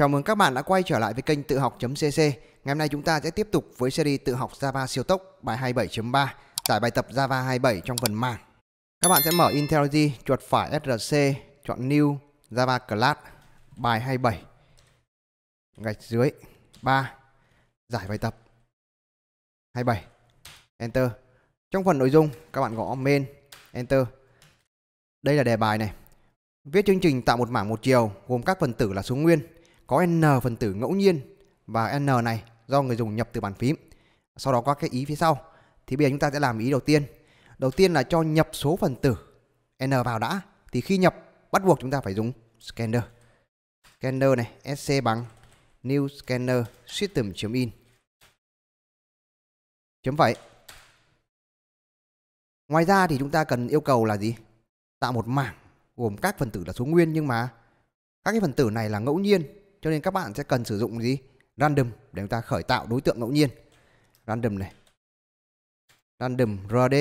Chào mừng các bạn đã quay trở lại với kênh tự học.cc. Ngày hôm nay chúng ta sẽ tiếp tục với series tự học Java siêu tốc bài 27.3 giải bài tập Java 27 trong phần mảng. Các bạn sẽ mở IntelliJ, chuột phải SRC, chọn New, Java Class, bài 27. Gạch dưới 3 giải bài tập 27. Enter. Trong phần nội dung các bạn gõ main enter. Đây là đề bài này. Viết chương trình tạo một mảng một chiều gồm các phần tử là số nguyên có n phần tử ngẫu nhiên và n này do người dùng nhập từ bàn phím. Sau đó có cái ý phía sau. Thì bây giờ chúng ta sẽ làm ý đầu tiên. Đầu tiên là cho nhập số phần tử n vào đã. Thì khi nhập bắt buộc chúng ta phải dùng scanner. Scanner này sc bằng new scanner system.in chấm phẩy. Ngoài ra thì chúng ta cần yêu cầu là gì? Tạo một mảng gồm các phần tử là số nguyên nhưng mà các cái phần tử này là ngẫu nhiên cho nên các bạn sẽ cần sử dụng gì? Random để chúng ta khởi tạo đối tượng ngẫu nhiên. Random này. Random RD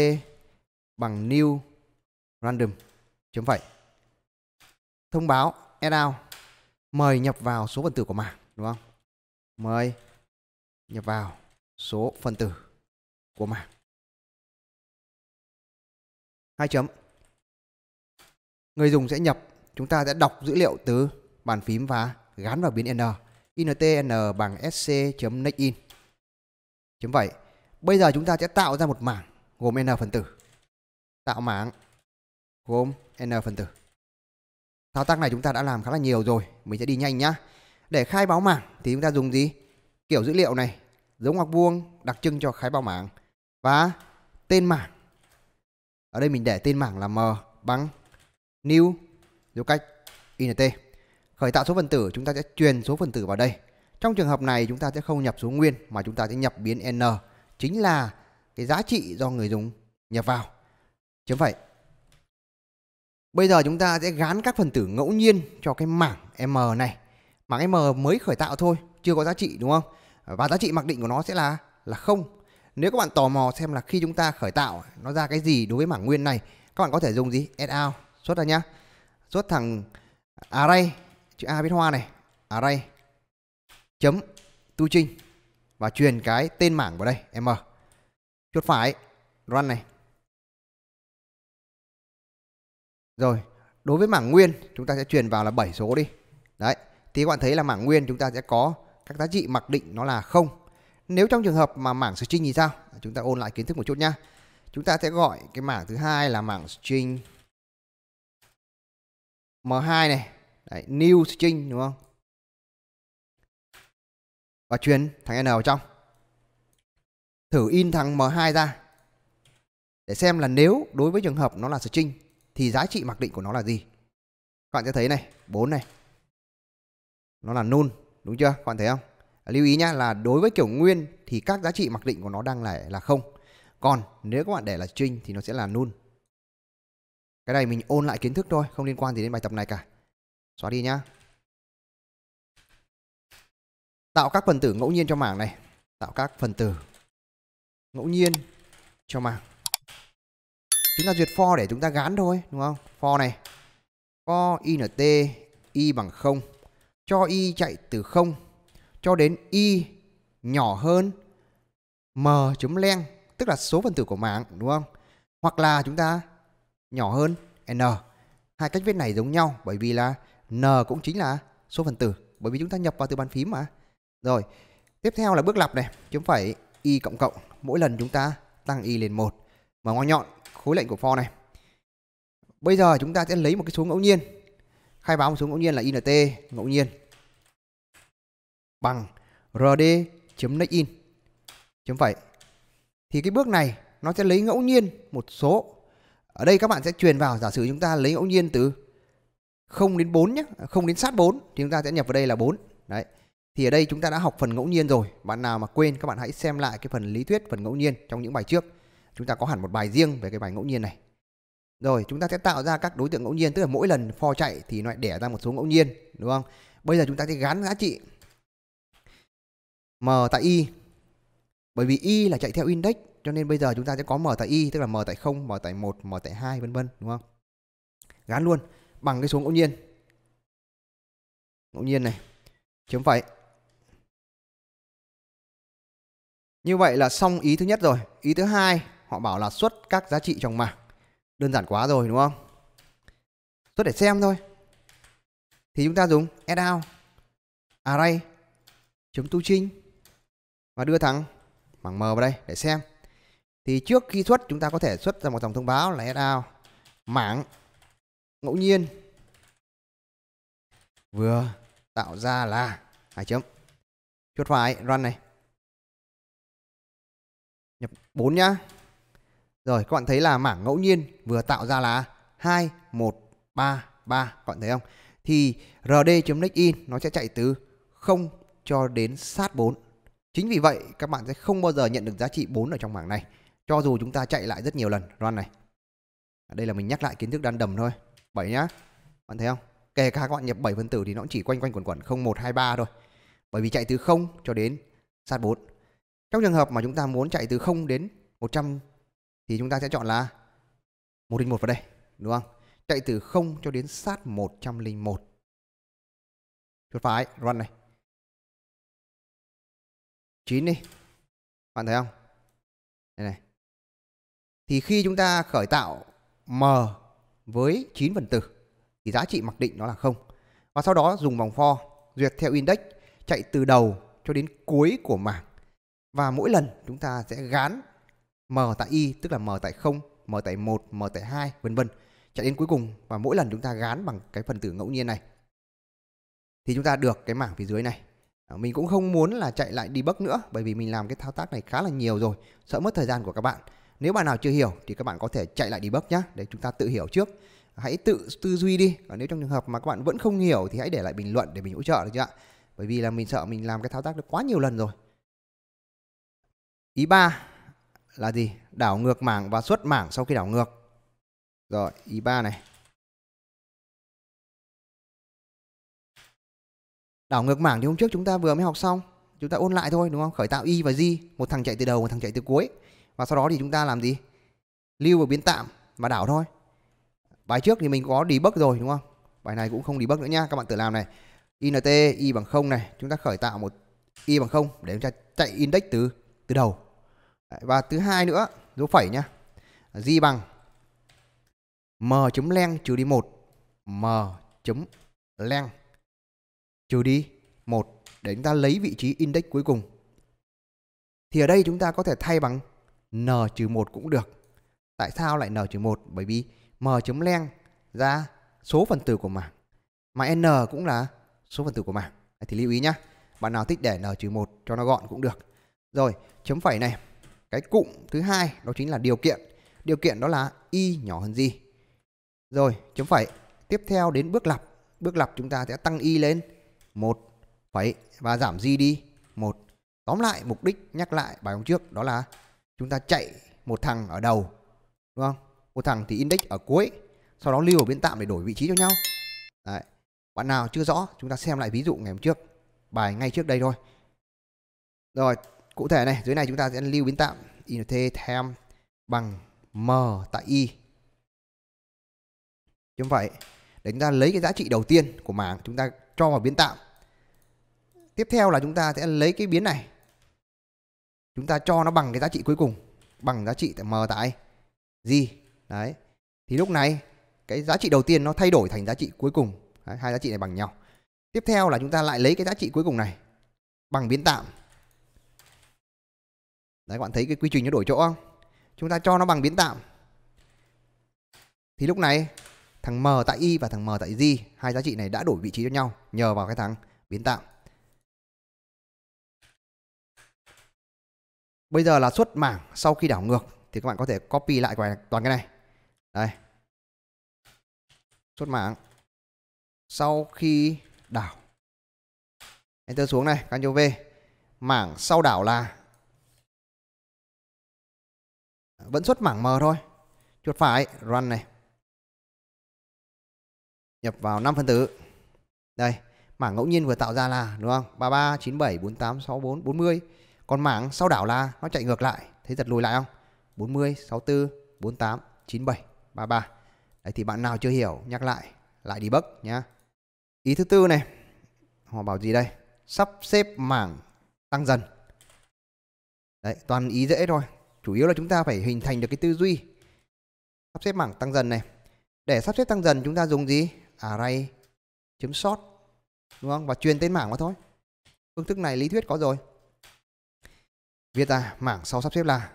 bằng new random chấm phẩy. Thông báo add mời nhập vào số phần tử của mảng đúng không? Mời nhập vào số phần tử của mảng. Hai chấm. Người dùng sẽ nhập, chúng ta sẽ đọc dữ liệu từ bàn phím và gắn vào biến N. INTN bằng sc.nextin. Chấm vậy. Bây giờ chúng ta sẽ tạo ra một mảng gồm N phần tử. Tạo mảng gồm N phần tử. Thao tác này chúng ta đã làm khá là nhiều rồi. Mình sẽ đi nhanh nhá. Để khai báo mảng thì chúng ta dùng gì? Kiểu dữ liệu này. giống ngoặc vuông đặc trưng cho khai báo mảng. Và tên mảng. Ở đây mình để tên mảng là M bằng new dấu cách int Khởi tạo số phần tử chúng ta sẽ truyền số phần tử vào đây. Trong trường hợp này chúng ta sẽ không nhập số nguyên mà chúng ta sẽ nhập biến n chính là cái giá trị do người dùng nhập vào. Chấm phẩy. Bây giờ chúng ta sẽ gán các phần tử ngẫu nhiên cho cái mảng m này. Mảng m mới khởi tạo thôi, chưa có giá trị đúng không? Và giá trị mặc định của nó sẽ là là không. Nếu các bạn tò mò xem là khi chúng ta khởi tạo nó ra cái gì đối với mảng nguyên này, các bạn có thể dùng gì? Add out xuất ra nhá. Xuất thằng array chữ A viết hoa này array à, chấm tu trinh và truyền cái tên mảng vào đây m chuột phải run này rồi đối với mảng nguyên chúng ta sẽ truyền vào là 7 số đi đấy thì các bạn thấy là mảng nguyên chúng ta sẽ có các giá trị mặc định nó là không nếu trong trường hợp mà mảng string thì sao chúng ta ôn lại kiến thức một chút nhá chúng ta sẽ gọi cái mảng thứ hai là mảng string m2 này Đấy, new string đúng không? Và truyền thằng N vào trong. Thử in thằng M2 ra. Để xem là nếu đối với trường hợp nó là string thì giá trị mặc định của nó là gì. Các bạn sẽ thấy này, 4 này. Nó là null, đúng chưa? Các bạn thấy không? À, lưu ý nhá là đối với kiểu nguyên thì các giá trị mặc định của nó đang là là không. Còn nếu các bạn để là string thì nó sẽ là null. Cái này mình ôn lại kiến thức thôi, không liên quan gì đến bài tập này cả. Xóa đi nhá. Tạo các phần tử ngẫu nhiên cho mảng này. Tạo các phần tử ngẫu nhiên cho mảng. Chúng ta duyệt for để chúng ta gán thôi, đúng không? For này. For int y bằng 0. Cho y chạy từ 0 cho đến y nhỏ hơn m chấm len tức là số phần tử của mảng, đúng không? Hoặc là chúng ta nhỏ hơn n. Hai cách viết này giống nhau bởi vì là N cũng chính là số phần tử bởi vì chúng ta nhập vào từ bàn phím mà. Rồi, tiếp theo là bước lặp này, chấm phẩy y cộng cộng, mỗi lần chúng ta tăng y lên một Mở ngoặc nhọn khối lệnh của for này. Bây giờ chúng ta sẽ lấy một cái số ngẫu nhiên. Khai báo một số ngẫu nhiên là int ngẫu nhiên bằng rd chấm in chấm phẩy. Thì cái bước này nó sẽ lấy ngẫu nhiên một số. Ở đây các bạn sẽ truyền vào giả sử chúng ta lấy ngẫu nhiên từ 0 đến 4 nhé, 0 đến sát 4 thì chúng ta sẽ nhập vào đây là 4. Đấy. Thì ở đây chúng ta đã học phần ngẫu nhiên rồi. Bạn nào mà quên các bạn hãy xem lại cái phần lý thuyết phần ngẫu nhiên trong những bài trước. Chúng ta có hẳn một bài riêng về cái bài ngẫu nhiên này. Rồi, chúng ta sẽ tạo ra các đối tượng ngẫu nhiên, tức là mỗi lần for chạy thì nó lại đẻ ra một số ngẫu nhiên, đúng không? Bây giờ chúng ta sẽ gắn giá trị m tại y. Bởi vì y là chạy theo index cho nên bây giờ chúng ta sẽ có m tại y tức là m tại 0, m tại 1, m tại 2 vân vân, đúng không? Gắn luôn bằng cái số ngẫu nhiên ngẫu nhiên này chấm phẩy như vậy là xong ý thứ nhất rồi ý thứ hai họ bảo là xuất các giá trị trong mảng đơn giản quá rồi đúng không xuất để xem thôi thì chúng ta dùng add out array chấm tu trinh và đưa thẳng mảng m vào đây để xem thì trước khi xuất chúng ta có thể xuất ra một dòng thông báo là add out mảng ngẫu nhiên vừa tạo ra là hai chấm chuột phải run này nhập 4 nhá rồi các bạn thấy là mảng ngẫu nhiên vừa tạo ra là hai một ba ba các bạn thấy không thì rd.next in nó sẽ chạy từ 0 cho đến sát 4 chính vì vậy các bạn sẽ không bao giờ nhận được giá trị 4 ở trong mảng này cho dù chúng ta chạy lại rất nhiều lần run này đây là mình nhắc lại kiến thức đan đầm thôi 7 nhá. Bạn thấy không? Kể cả các bạn nhập 7 phân tử thì nó cũng chỉ quanh quanh quẩn quẩn 0 1 2 3 thôi. Bởi vì chạy từ 0 cho đến sát 4. Trong trường hợp mà chúng ta muốn chạy từ 0 đến 100 thì chúng ta sẽ chọn là 101 vào đây, đúng không? Chạy từ 0 cho đến sát 101. Chuột phải run này. 9 đi. Bạn thấy không? Đây này. Thì khi chúng ta khởi tạo M với 9 phần tử thì giá trị mặc định nó là không và sau đó dùng vòng for duyệt theo index chạy từ đầu cho đến cuối của mảng và mỗi lần chúng ta sẽ gán m tại y tức là m tại 0, m tại 1, m tại 2 vân vân chạy đến cuối cùng và mỗi lần chúng ta gán bằng cái phần tử ngẫu nhiên này thì chúng ta được cái mảng phía dưới này à, mình cũng không muốn là chạy lại đi debug nữa bởi vì mình làm cái thao tác này khá là nhiều rồi sợ mất thời gian của các bạn nếu bạn nào chưa hiểu thì các bạn có thể chạy lại đi debug nhé để chúng ta tự hiểu trước hãy tự tư duy đi còn nếu trong trường hợp mà các bạn vẫn không hiểu thì hãy để lại bình luận để mình hỗ trợ được chưa ạ bởi vì là mình sợ mình làm cái thao tác được quá nhiều lần rồi ý ba là gì đảo ngược mảng và xuất mảng sau khi đảo ngược rồi ý ba này đảo ngược mảng thì hôm trước chúng ta vừa mới học xong chúng ta ôn lại thôi đúng không khởi tạo y và g một thằng chạy từ đầu một thằng chạy từ cuối và sau đó thì chúng ta làm gì lưu vào biến tạm và đảo thôi bài trước thì mình có debug rồi đúng không bài này cũng không debug nữa nha các bạn tự làm này int y bằng 0 này chúng ta khởi tạo một y bằng 0 để chúng ta chạy index từ từ đầu và thứ hai nữa dấu phẩy nhá g bằng m chấm len trừ đi 1 m chấm len trừ đi 1 để chúng ta lấy vị trí index cuối cùng thì ở đây chúng ta có thể thay bằng n trừ 1 cũng được. Tại sao lại n trừ 1? Bởi vì m chấm len ra số phần tử của mảng. Mà n cũng là số phần tử của mảng. Thì lưu ý nhá. Bạn nào thích để n trừ 1 cho nó gọn cũng được. Rồi, chấm phẩy này. Cái cụm thứ hai đó chính là điều kiện. Điều kiện đó là y nhỏ hơn gì. Rồi, chấm phẩy. Tiếp theo đến bước lặp. Bước lặp chúng ta sẽ tăng y lên 1 phẩy và giảm gì đi 1. Tóm lại mục đích nhắc lại bài hôm trước đó là chúng ta chạy một thằng ở đầu đúng không một thằng thì index ở cuối sau đó lưu ở bên tạm để đổi vị trí cho nhau Đấy. bạn nào chưa rõ chúng ta xem lại ví dụ ngày hôm trước bài ngay trước đây thôi rồi cụ thể này dưới này chúng ta sẽ lưu biến tạm int thêm bằng m tại y chấm vậy để chúng ta lấy cái giá trị đầu tiên của mảng chúng ta cho vào biến tạm tiếp theo là chúng ta sẽ lấy cái biến này chúng ta cho nó bằng cái giá trị cuối cùng bằng giá trị tại m tại g đấy thì lúc này cái giá trị đầu tiên nó thay đổi thành giá trị cuối cùng đấy, hai giá trị này bằng nhau tiếp theo là chúng ta lại lấy cái giá trị cuối cùng này bằng biến tạm đấy các bạn thấy cái quy trình nó đổi chỗ không chúng ta cho nó bằng biến tạm thì lúc này thằng m tại y và thằng m tại z hai giá trị này đã đổi vị trí cho nhau nhờ vào cái thằng biến tạm bây giờ là xuất mảng sau khi đảo ngược thì các bạn có thể copy lại toàn cái này đây xuất mảng sau khi đảo enter xuống này Ctrl V mảng sau đảo là vẫn xuất mảng M thôi chuột phải run này nhập vào 5 phân tử đây mảng ngẫu nhiên vừa tạo ra là đúng không 33 97 48 64 40 còn mảng sau đảo là nó chạy ngược lại, thấy giật lùi lại không? 40, 64, 48, 97, 33. Đấy thì bạn nào chưa hiểu nhắc lại, lại đi debug nhá. Ý thứ tư này, họ bảo gì đây? Sắp xếp mảng tăng dần. Đấy, toàn ý dễ thôi. Chủ yếu là chúng ta phải hình thành được cái tư duy. Sắp xếp mảng tăng dần này. Để sắp xếp tăng dần chúng ta dùng gì? Array chấm sort đúng không? Và truyền tên mảng vào thôi. Phương thức này lý thuyết có rồi viết ra mảng sau sắp xếp là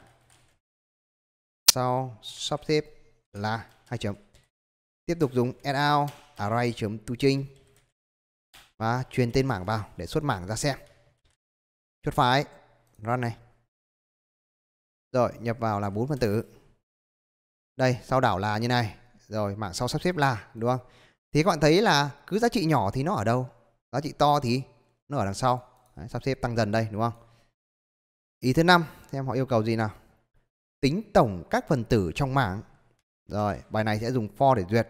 sau sắp xếp là hai chấm tiếp tục dùng sout array toChange và truyền tên mảng vào để xuất mảng ra xem chốt phải run này rồi nhập vào là bốn phần tử đây sau đảo là như này rồi mảng sau sắp xếp là đúng không thì các bạn thấy là cứ giá trị nhỏ thì nó ở đâu giá trị to thì nó ở đằng sau Đấy, sắp xếp tăng dần đây đúng không Ý thứ năm xem họ yêu cầu gì nào. Tính tổng các phần tử trong mảng. Rồi, bài này sẽ dùng for để duyệt.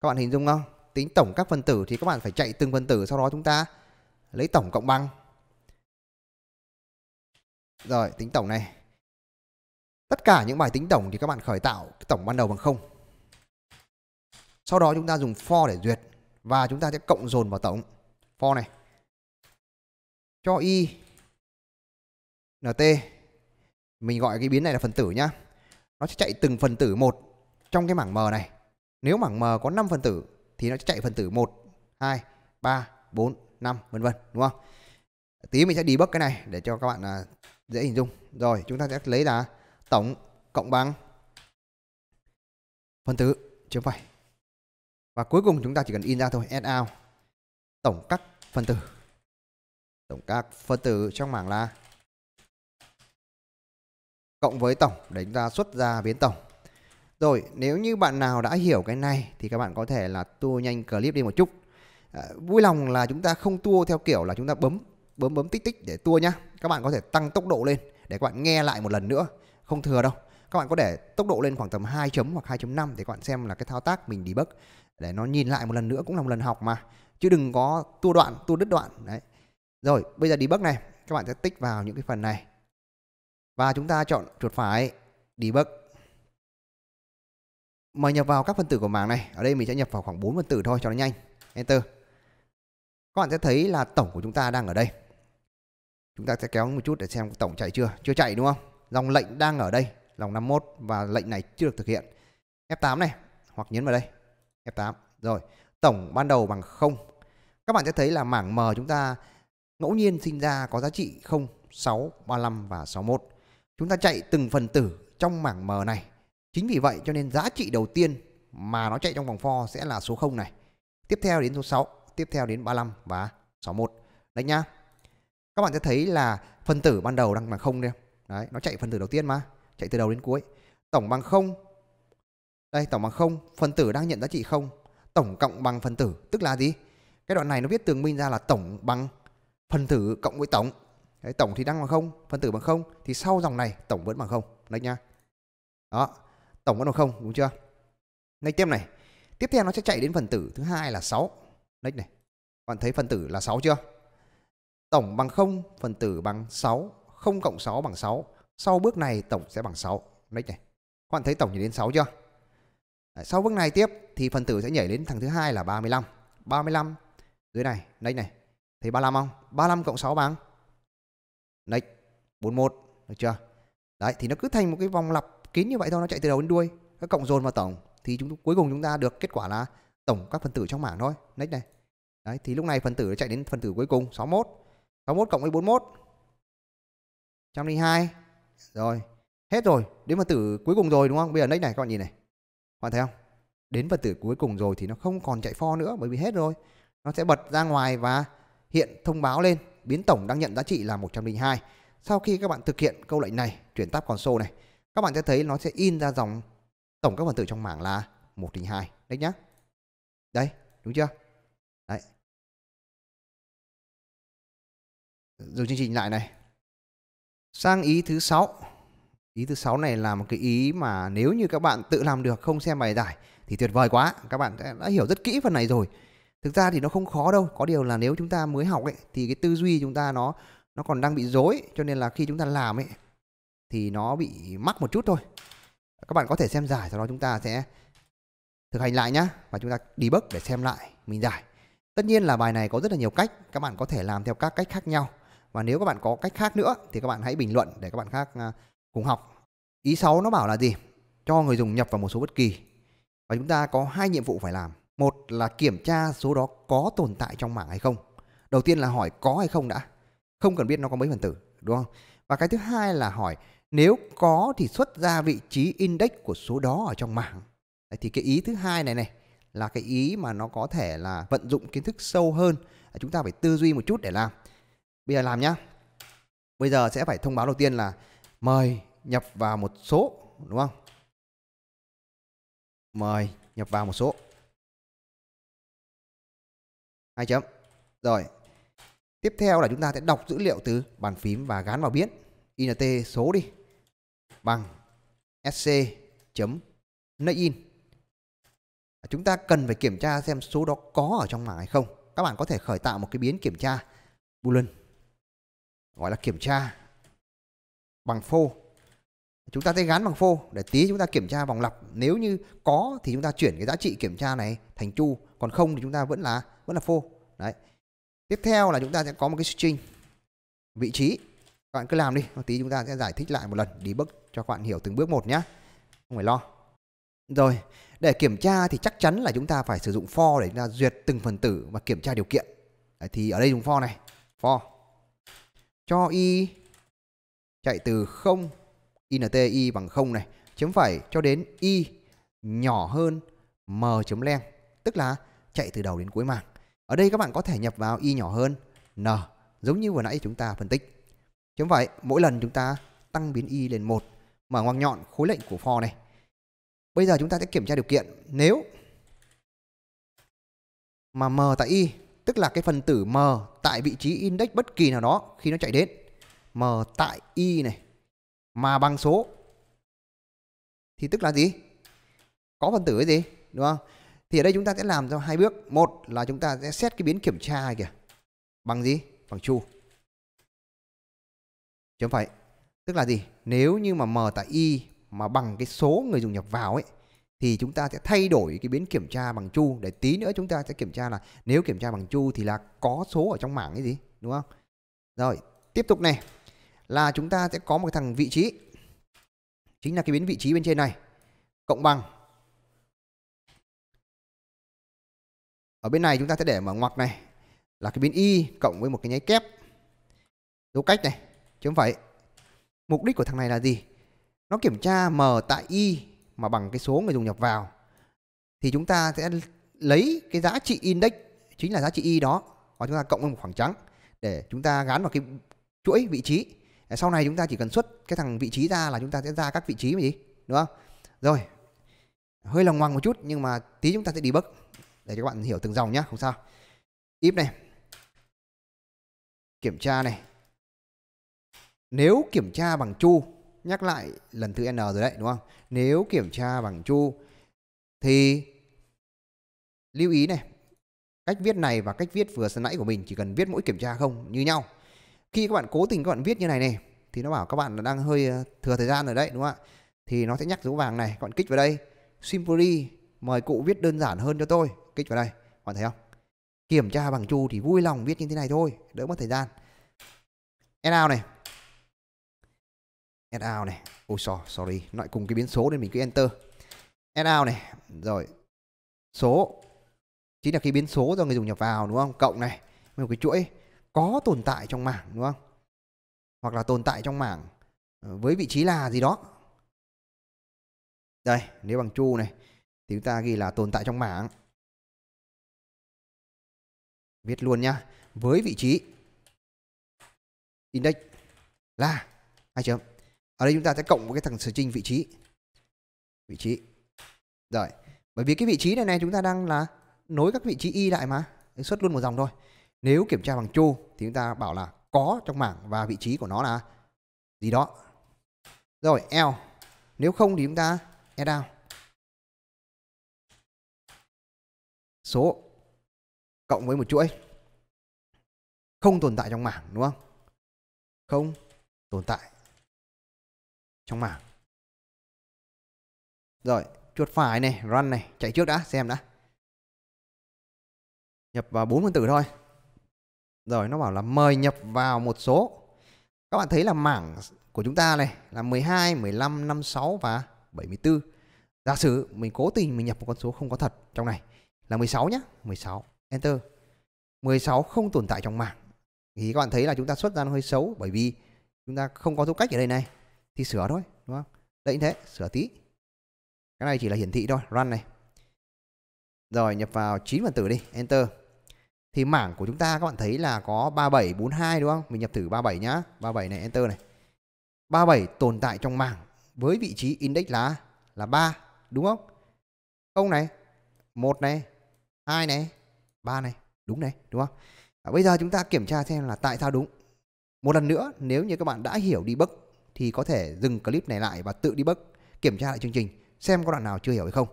Các bạn hình dung không? Tính tổng các phần tử thì các bạn phải chạy từng phần tử sau đó chúng ta lấy tổng cộng bằng. Rồi, tính tổng này. Tất cả những bài tính tổng thì các bạn khởi tạo tổng ban đầu bằng không. Sau đó chúng ta dùng for để duyệt và chúng ta sẽ cộng dồn vào tổng for này. Cho y nt mình gọi cái biến này là phần tử nhá nó sẽ chạy từng phần tử một trong cái mảng m này nếu mảng m có 5 phần tử thì nó sẽ chạy phần tử 1, 2, 3, 4, 5 vân vân đúng không? Tí mình sẽ debug cái này để cho các bạn à, dễ hình dung. Rồi, chúng ta sẽ lấy là tổng cộng bằng phần tử chứ không phải. Và cuối cùng chúng ta chỉ cần in ra thôi, add out tổng các phần tử. Tổng các phần tử trong mảng là cộng với tổng để chúng ta xuất ra biến tổng. Rồi nếu như bạn nào đã hiểu cái này thì các bạn có thể là tua nhanh clip đi một chút. À, vui lòng là chúng ta không tua theo kiểu là chúng ta bấm bấm bấm tích tích để tua nhá. Các bạn có thể tăng tốc độ lên để các bạn nghe lại một lần nữa, không thừa đâu. Các bạn có để tốc độ lên khoảng tầm 2 chấm hoặc 2.5 để các bạn xem là cái thao tác mình đi debug để nó nhìn lại một lần nữa cũng là một lần học mà chứ đừng có tua đoạn, tua đứt đoạn đấy. Rồi, bây giờ đi debug này, các bạn sẽ tích vào những cái phần này và chúng ta chọn chuột phải debug. Mời nhập vào các phần tử của mảng này. Ở đây mình sẽ nhập vào khoảng 4 phần tử thôi cho nó nhanh. Enter. Các bạn sẽ thấy là tổng của chúng ta đang ở đây. Chúng ta sẽ kéo một chút để xem tổng chạy chưa. Chưa chạy đúng không? Dòng lệnh đang ở đây, dòng 51 và lệnh này chưa được thực hiện. F8 này, hoặc nhấn vào đây. F8. Rồi, tổng ban đầu bằng 0. Các bạn sẽ thấy là mảng M chúng ta ngẫu nhiên sinh ra có giá trị 0, 6, 35 và 61. Chúng ta chạy từng phần tử trong mảng M này. Chính vì vậy cho nên giá trị đầu tiên mà nó chạy trong vòng for sẽ là số 0 này. Tiếp theo đến số 6, tiếp theo đến 35 và 61. Đấy nhá. Các bạn sẽ thấy là phần tử ban đầu đang bằng 0 đây. Đấy, nó chạy phần tử đầu tiên mà, chạy từ đầu đến cuối. Tổng bằng 0. Đây, tổng bằng 0, phần tử đang nhận giá trị 0. Tổng cộng bằng phần tử, tức là gì? Cái đoạn này nó viết tường minh ra là tổng bằng phần tử cộng với tổng Đấy, tổng thì đang bằng không phân tử bằng không thì sau dòng này tổng vẫn bằng không đấy nhá đó tổng vẫn bằng không đúng chưa ngay tiếp này tiếp theo nó sẽ chạy đến phần tử thứ hai là 6 đấy này bạn thấy phần tử là 6 chưa tổng bằng không phần tử bằng 6 không cộng 6 bằng 6 sau bước này tổng sẽ bằng 6 đấy này bạn thấy tổng nhảy đến 6 chưa đấy, sau bước này tiếp thì phần tử sẽ nhảy đến thằng thứ hai là 35 35 dưới này đấy này thấy 35 không 35 cộng 6 bằng next 41 được chưa đấy thì nó cứ thành một cái vòng lặp kín như vậy thôi nó chạy từ đầu đến đuôi các cộng dồn vào tổng thì chúng cuối cùng chúng ta được kết quả là tổng các phần tử trong mảng thôi next này đấy thì lúc này phần tử nó chạy đến phần tử cuối cùng 61 61 cộng với 41 102 rồi hết rồi đến phần tử cuối cùng rồi đúng không bây giờ next này các bạn nhìn này các bạn thấy không đến phần tử cuối cùng rồi thì nó không còn chạy for nữa bởi vì hết rồi nó sẽ bật ra ngoài và hiện thông báo lên biến tổng đang nhận giá trị là 102. Sau khi các bạn thực hiện câu lệnh này, chuyển tab console này, các bạn sẽ thấy nó sẽ in ra dòng tổng các phần tử trong mảng là 102 đấy nhá. Đây, đúng chưa? Đấy. Dừng chương trình lại này. Sang ý thứ 6. Ý thứ 6 này là một cái ý mà nếu như các bạn tự làm được không xem bài giải thì tuyệt vời quá. Các bạn đã hiểu rất kỹ phần này rồi thực ra thì nó không khó đâu có điều là nếu chúng ta mới học ấy thì cái tư duy chúng ta nó nó còn đang bị dối cho nên là khi chúng ta làm ấy thì nó bị mắc một chút thôi các bạn có thể xem giải sau đó chúng ta sẽ thực hành lại nhá và chúng ta đi debug để xem lại mình giải tất nhiên là bài này có rất là nhiều cách các bạn có thể làm theo các cách khác nhau và nếu các bạn có cách khác nữa thì các bạn hãy bình luận để các bạn khác à, cùng học ý 6 nó bảo là gì cho người dùng nhập vào một số bất kỳ và chúng ta có hai nhiệm vụ phải làm một là kiểm tra số đó có tồn tại trong mảng hay không. Đầu tiên là hỏi có hay không đã. Không cần biết nó có mấy phần tử, đúng không? Và cái thứ hai là hỏi nếu có thì xuất ra vị trí index của số đó ở trong mảng. Đấy, thì cái ý thứ hai này này là cái ý mà nó có thể là vận dụng kiến thức sâu hơn. Chúng ta phải tư duy một chút để làm. Bây giờ làm nhá. Bây giờ sẽ phải thông báo đầu tiên là mời nhập vào một số đúng không? Mời nhập vào một số hai chấm rồi tiếp theo là chúng ta sẽ đọc dữ liệu từ bàn phím và gắn vào biến int số đi bằng sc chấm in à, chúng ta cần phải kiểm tra xem số đó có ở trong mảng hay không các bạn có thể khởi tạo một cái biến kiểm tra boolean gọi là kiểm tra bằng phô chúng ta sẽ gắn bằng phô để tí chúng ta kiểm tra vòng lặp nếu như có thì chúng ta chuyển cái giá trị kiểm tra này thành chu còn không thì chúng ta vẫn là vẫn là phô đấy tiếp theo là chúng ta sẽ có một cái string vị trí các bạn cứ làm đi một tí chúng ta sẽ giải thích lại một lần đi bước cho các bạn hiểu từng bước một nhé không phải lo rồi để kiểm tra thì chắc chắn là chúng ta phải sử dụng for để chúng ta duyệt từng phần tử và kiểm tra điều kiện đấy, thì ở đây dùng for này for cho y chạy từ 0 int y bằng 0 này chấm phẩy cho đến y nhỏ hơn m chấm len tức là chạy từ đầu đến cuối màn ở đây các bạn có thể nhập vào y nhỏ hơn n giống như vừa nãy chúng ta phân tích. Chấm vậy, mỗi lần chúng ta tăng biến y lên một mở ngoặc nhọn khối lệnh của for này. Bây giờ chúng ta sẽ kiểm tra điều kiện nếu mà m tại y tức là cái phần tử m tại vị trí index bất kỳ nào đó khi nó chạy đến m tại y này mà bằng số thì tức là gì? Có phần tử cái gì? Đúng không? Thì ở đây chúng ta sẽ làm theo hai bước. Một là chúng ta sẽ xét cái biến kiểm tra này kìa. Bằng gì? Bằng chu. Chấm phẩy. Tức là gì? Nếu như mà m tại y mà bằng cái số người dùng nhập vào ấy thì chúng ta sẽ thay đổi cái biến kiểm tra bằng chu để tí nữa chúng ta sẽ kiểm tra là nếu kiểm tra bằng chu thì là có số ở trong mảng cái gì, đúng không? Rồi, tiếp tục này là chúng ta sẽ có một thằng vị trí chính là cái biến vị trí bên trên này cộng bằng ở bên này chúng ta sẽ để mở ngoặc này là cái biến y cộng với một cái nháy kép dấu cách này chấm phẩy mục đích của thằng này là gì nó kiểm tra m tại y mà bằng cái số người dùng nhập vào thì chúng ta sẽ lấy cái giá trị index chính là giá trị y đó và chúng ta cộng với một khoảng trắng để chúng ta gắn vào cái chuỗi vị trí sau này chúng ta chỉ cần xuất cái thằng vị trí ra là chúng ta sẽ ra các vị trí gì đúng không rồi hơi lòng ngoằng một chút nhưng mà tí chúng ta sẽ đi debug để cho các bạn hiểu từng dòng nhá, không sao if này kiểm tra này nếu kiểm tra bằng chu nhắc lại lần thứ n rồi đấy đúng không nếu kiểm tra bằng chu thì lưu ý này cách viết này và cách viết vừa sáng nãy của mình chỉ cần viết mỗi kiểm tra không như nhau khi các bạn cố tình các bạn viết như này này thì nó bảo các bạn đang hơi ờ, thừa thời gian rồi đấy đúng không ạ thì nó sẽ nhắc dấu vàng này các bạn kích vào đây simply mời cụ viết đơn giản hơn cho tôi kích vào đây bạn thấy không kiểm tra bằng chu thì vui lòng viết như thế này thôi đỡ mất thời gian add out này add out này ôi sorry, sorry loại cùng cái biến số nên mình cứ enter add out này rồi số chính là cái biến số do người dùng nhập vào đúng không cộng này một cái chuỗi có tồn tại trong mảng đúng không hoặc là tồn tại trong mảng ờ, với vị trí là gì đó đây nếu bằng chu này thì chúng ta ghi là tồn tại trong mảng Viết luôn nhá. Với vị trí index là hai chấm. Ở đây chúng ta sẽ cộng với cái thằng string vị trí. Vị trí. Rồi, bởi vì cái vị trí này này chúng ta đang là nối các vị trí y lại mà, xuất luôn một dòng thôi. Nếu kiểm tra bằng chu thì chúng ta bảo là có trong mảng và vị trí của nó là gì đó. Rồi, L. Nếu không thì chúng ta e down. Số cộng với một chuỗi không tồn tại trong mảng đúng không không tồn tại trong mảng rồi chuột phải này run này chạy trước đã xem đã nhập vào bốn phần tử thôi rồi nó bảo là mời nhập vào một số các bạn thấy là mảng của chúng ta này là 12, 15, 56 và 74 giả sử mình cố tình mình nhập một con số không có thật trong này là 16 nhé 16 Enter 16 không tồn tại trong mảng thì các bạn thấy là chúng ta xuất ra nó hơi xấu bởi vì chúng ta không có dấu cách ở đây này thì sửa thôi đúng không đấy thế sửa tí cái này chỉ là hiển thị thôi run này rồi nhập vào 9 phần tử đi enter thì mảng của chúng ta các bạn thấy là có 3742 đúng không mình nhập thử 37 nhá 37 này enter này 37 tồn tại trong mảng với vị trí index là là 3 đúng không không này một này hai này 3 này đúng này đúng không à, bây giờ chúng ta kiểm tra xem là tại sao đúng một lần nữa nếu như các bạn đã hiểu đi debug thì có thể dừng clip này lại và tự đi debug kiểm tra lại chương trình xem có đoạn nào chưa hiểu hay không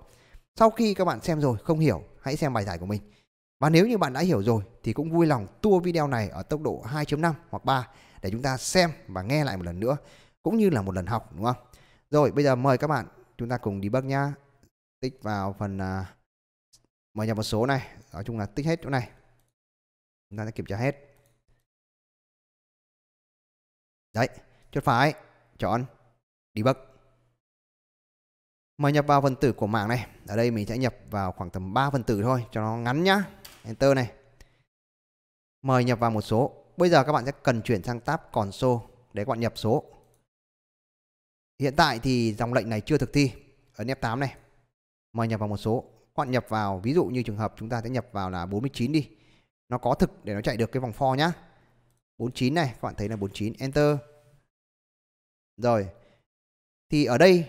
sau khi các bạn xem rồi không hiểu hãy xem bài giải của mình và nếu như bạn đã hiểu rồi thì cũng vui lòng tua video này ở tốc độ 2.5 hoặc 3 để chúng ta xem và nghe lại một lần nữa cũng như là một lần học đúng không? Rồi bây giờ mời các bạn chúng ta cùng đi debug nhá. Tích vào phần uh, mở nhập một số này nói chung là tích hết chỗ này chúng ta sẽ kiểm tra hết đấy chốt phải chọn debug mà nhập vào phần tử của mạng này ở đây mình sẽ nhập vào khoảng tầm 3 phần tử thôi cho nó ngắn nhá enter này mời nhập vào một số bây giờ các bạn sẽ cần chuyển sang tab console để các bạn nhập số hiện tại thì dòng lệnh này chưa thực thi ấn F8 này mời nhập vào một số các bạn nhập vào ví dụ như trường hợp chúng ta sẽ nhập vào là 49 đi nó có thực để nó chạy được cái vòng for nhá 49 này các bạn thấy là 49 enter rồi thì ở đây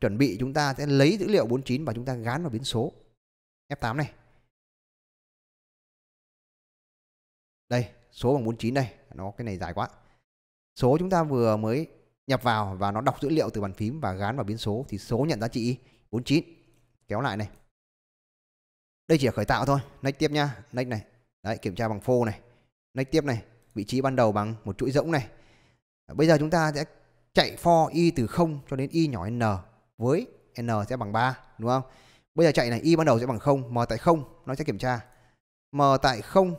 chuẩn bị chúng ta sẽ lấy dữ liệu 49 và chúng ta gán vào biến số F8 này đây số bằng 49 đây nó cái này dài quá số chúng ta vừa mới nhập vào và nó đọc dữ liệu từ bàn phím và gán vào biến số thì số nhận giá trị 49 kéo lại này đây chỉ là khởi tạo thôi next tiếp nha next này đấy kiểm tra bằng phô này next tiếp này vị trí ban đầu bằng một chuỗi rỗng này bây giờ chúng ta sẽ chạy for y từ 0 cho đến y nhỏ n với n sẽ bằng 3 đúng không bây giờ chạy này y ban đầu sẽ bằng 0 m tại 0 nó sẽ kiểm tra m tại 0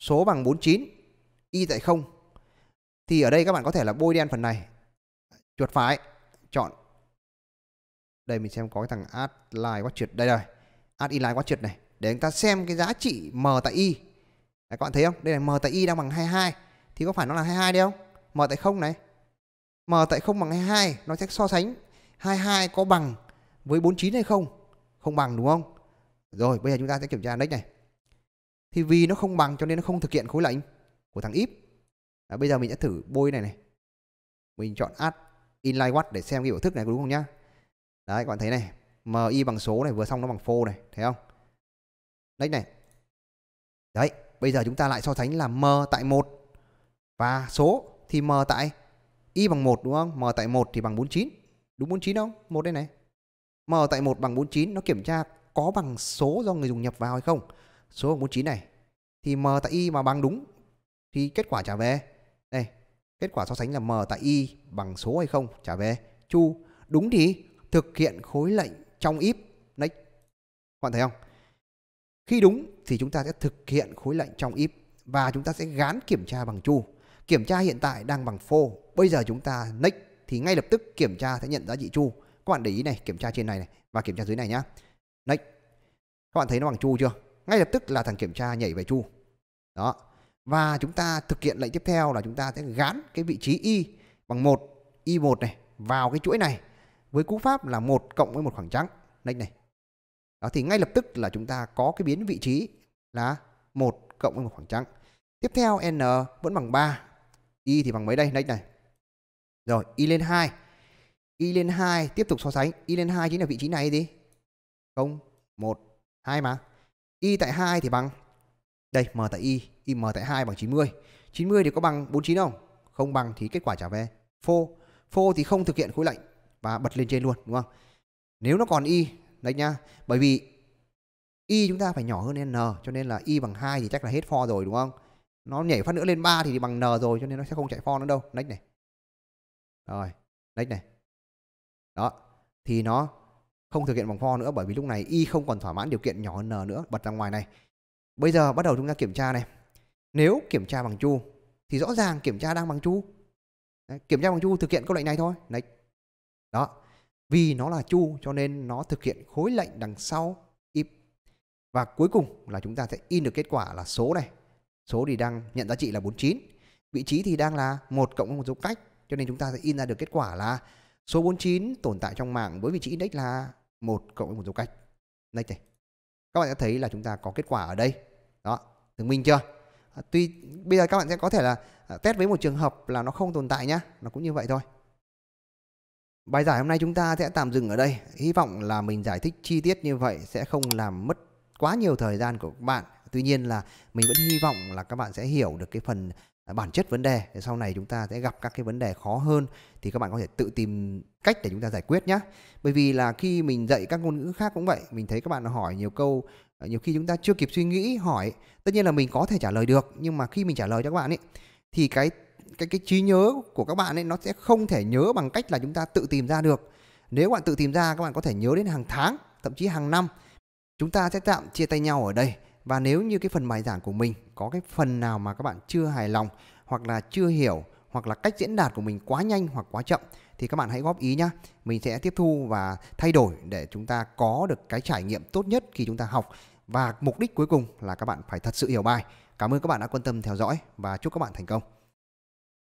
số bằng 49 y tại 0 thì ở đây các bạn có thể là bôi đen phần này chuột phải chọn đây mình xem có cái thằng outline quá trượt đây rồi add inline quá trượt này để chúng ta xem cái giá trị m tại y Đấy, các bạn thấy không đây là m tại y đang bằng 22 thì có phải nó là 22 đấy không m tại không này m tại không bằng 22 nó sẽ so sánh 22 có bằng với 49 hay không không bằng đúng không rồi bây giờ chúng ta sẽ kiểm tra index này thì vì nó không bằng cho nên nó không thực hiện khối lệnh của thằng if à, bây giờ mình sẽ thử bôi này này mình chọn add inline what để xem cái biểu thức này có đúng không nhá đấy các bạn thấy này MI bằng số này vừa xong nó bằng phô này thấy không next này đấy bây giờ chúng ta lại so sánh là M tại 1 và số thì M tại Y bằng 1 đúng không M tại 1 thì bằng 49 đúng 49 không một đây này M tại 1 bằng 49 nó kiểm tra có bằng số do người dùng nhập vào hay không số bằng 49 này thì M tại Y mà bằng đúng thì kết quả trả về đây kết quả so sánh là M tại Y bằng số hay không trả về chu đúng thì thực hiện khối lệnh trong if next các bạn thấy không khi đúng thì chúng ta sẽ thực hiện khối lệnh trong if và chúng ta sẽ gán kiểm tra bằng chu kiểm tra hiện tại đang bằng phô bây giờ chúng ta next thì ngay lập tức kiểm tra sẽ nhận giá trị chu các bạn để ý này kiểm tra trên này này và kiểm tra dưới này nhá next các bạn thấy nó bằng chu chưa ngay lập tức là thằng kiểm tra nhảy về chu đó và chúng ta thực hiện lệnh tiếp theo là chúng ta sẽ gán cái vị trí y bằng một y1 này vào cái chuỗi này với cú pháp là một cộng với một khoảng trắng lệnh này đó thì ngay lập tức là chúng ta có cái biến vị trí là một cộng với một khoảng trắng tiếp theo n vẫn bằng 3 y thì bằng mấy đây lệnh này rồi y lên 2 y lên 2 tiếp tục so sánh y lên 2 chính là vị trí này gì không một hai mà y tại 2 thì bằng đây m tại y y m tại 2 bằng 90 90 thì có bằng 49 không không bằng thì kết quả trả về phô phô thì không thực hiện khối lệnh và bật lên trên luôn đúng không nếu nó còn y đấy nhá bởi vì y chúng ta phải nhỏ hơn n cho nên là y bằng 2 thì chắc là hết for rồi đúng không nó nhảy phát nữa lên 3 thì bằng n rồi cho nên nó sẽ không chạy for nữa đâu next này rồi next này đó thì nó không thực hiện bằng for nữa bởi vì lúc này y không còn thỏa mãn điều kiện nhỏ hơn n nữa bật ra ngoài này bây giờ bắt đầu chúng ta kiểm tra này nếu kiểm tra bằng chu thì rõ ràng kiểm tra đang bằng chu Đấy, kiểm tra bằng chu thực hiện câu lệnh này thôi next đó vì nó là chu cho nên nó thực hiện khối lệnh đằng sau if và cuối cùng là chúng ta sẽ in được kết quả là số này số thì đang nhận giá trị là 49 vị trí thì đang là một cộng một dấu cách cho nên chúng ta sẽ in ra được kết quả là số 49 tồn tại trong mạng với vị trí index là một cộng một dấu cách đây này các bạn đã thấy là chúng ta có kết quả ở đây đó chứng minh chưa à, tuy bây giờ các bạn sẽ có thể là à, test với một trường hợp là nó không tồn tại nhá nó cũng như vậy thôi Bài giải hôm nay chúng ta sẽ tạm dừng ở đây. Hy vọng là mình giải thích chi tiết như vậy sẽ không làm mất quá nhiều thời gian của các bạn. Tuy nhiên là mình vẫn hy vọng là các bạn sẽ hiểu được cái phần à, bản chất vấn đề sau này chúng ta sẽ gặp các cái vấn đề khó hơn thì các bạn có thể tự tìm cách để chúng ta giải quyết nhé bởi vì là khi mình dạy các ngôn ngữ khác cũng vậy mình thấy các bạn hỏi nhiều câu à, nhiều khi chúng ta chưa kịp suy nghĩ hỏi tất nhiên là mình có thể trả lời được nhưng mà khi mình trả lời cho các bạn ấy thì cái cái cái trí nhớ của các bạn ấy nó sẽ không thể nhớ bằng cách là chúng ta tự tìm ra được nếu bạn tự tìm ra các bạn có thể nhớ đến hàng tháng thậm chí hàng năm chúng ta sẽ tạm chia tay nhau ở đây và nếu như cái phần bài giảng của mình có cái phần nào mà các bạn chưa hài lòng hoặc là chưa hiểu hoặc là cách diễn đạt của mình quá nhanh hoặc quá chậm thì các bạn hãy góp ý nhá. Mình sẽ tiếp thu và thay đổi để chúng ta có được cái trải nghiệm tốt nhất khi chúng ta học và mục đích cuối cùng là các bạn phải thật sự hiểu bài. Cảm ơn các bạn đã quan tâm theo dõi và chúc các bạn thành công.